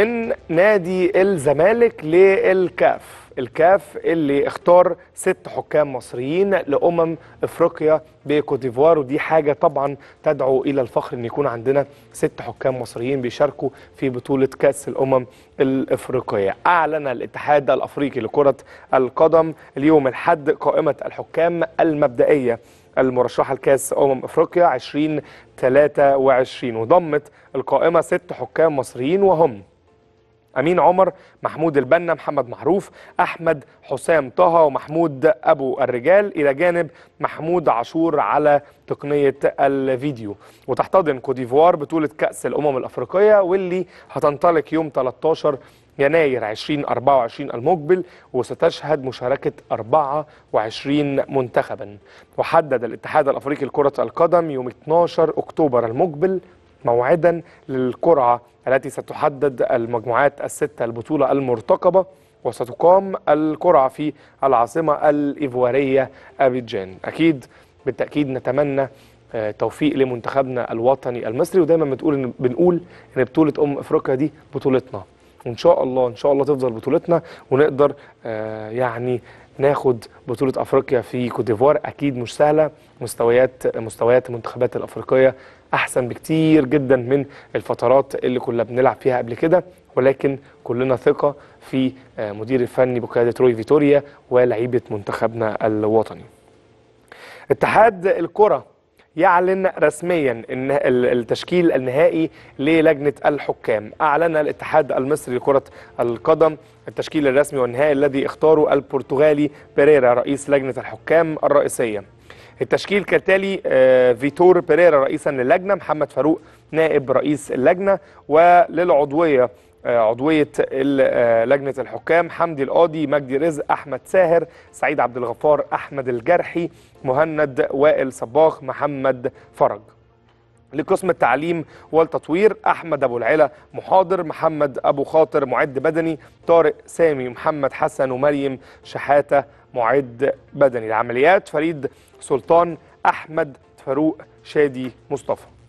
من نادي الزمالك للكاف الكاف اللي اختار ست حكام مصريين لأمم إفريقيا بكوت ديفوار ودي حاجة طبعا تدعو إلى الفخر أن يكون عندنا ست حكام مصريين بيشاركوا في بطولة كأس الأمم الإفريقية أعلن الاتحاد الأفريقي لكرة القدم اليوم الحد قائمة الحكام المبدئية المرشحة لكأس أمم إفريقيا 2023 وضمت القائمة ست حكام مصريين وهم امين عمر محمود البنا محمد معروف احمد حسام طه ومحمود ابو الرجال الى جانب محمود عاشور على تقنيه الفيديو وتحتضن كوديفوار بطوله كاس الامم الافريقيه واللي هتنطلق يوم 13 يناير 2024 المقبل وستشهد مشاركة 24 منتخبا وحدد الاتحاد الأفريقي لكرة القدم يوم 12 أكتوبر المقبل موعدا للقرعة التي ستحدد المجموعات الستة البطولة المرتقبة وستقام القرعة في العاصمة الإيفوارية أبيجان أكيد بالتأكيد نتمنى آه، توفيق لمنتخبنا الوطني المصري ودايما بتقول بنقول ان بطوله ام افريقيا دي بطولتنا وان شاء الله ان شاء الله تفضل بطولتنا ونقدر آه، يعني ناخد بطولة أفريقيا في ديفوار أكيد مش سهلة مستويات مستويات المنتخبات الأفريقية أحسن بكتير جدا من الفترات اللي كنا بنلعب فيها قبل كده ولكن كلنا ثقة في آه، مدير الفني بقيادة روي فيتوريا ولاعيبة منتخبنا الوطني اتحاد الكره يعلن رسميا ان التشكيل النهائي للجنة الحكام أعلن الاتحاد المصري لكرة القدم التشكيل الرسمي والنهائي الذي اختاره البرتغالي بيريرا رئيس لجنة الحكام الرئيسية التشكيل كالتالي آه، فيتور بيريرا رئيسا للجنة محمد فاروق نائب رئيس اللجنة وللعضوية آه، عضويه آه، لجنه الحكام حمدي القاضي مجدي رزق احمد ساهر سعيد عبد الغفار احمد الجرحي مهند وائل صباغ محمد فرج لقسم التعليم والتطوير احمد ابو العلا محاضر محمد ابو خاطر معد بدني طارق سامي محمد حسن ومريم شحاته معد بدني العمليات فريد سلطان احمد فاروق شادي مصطفى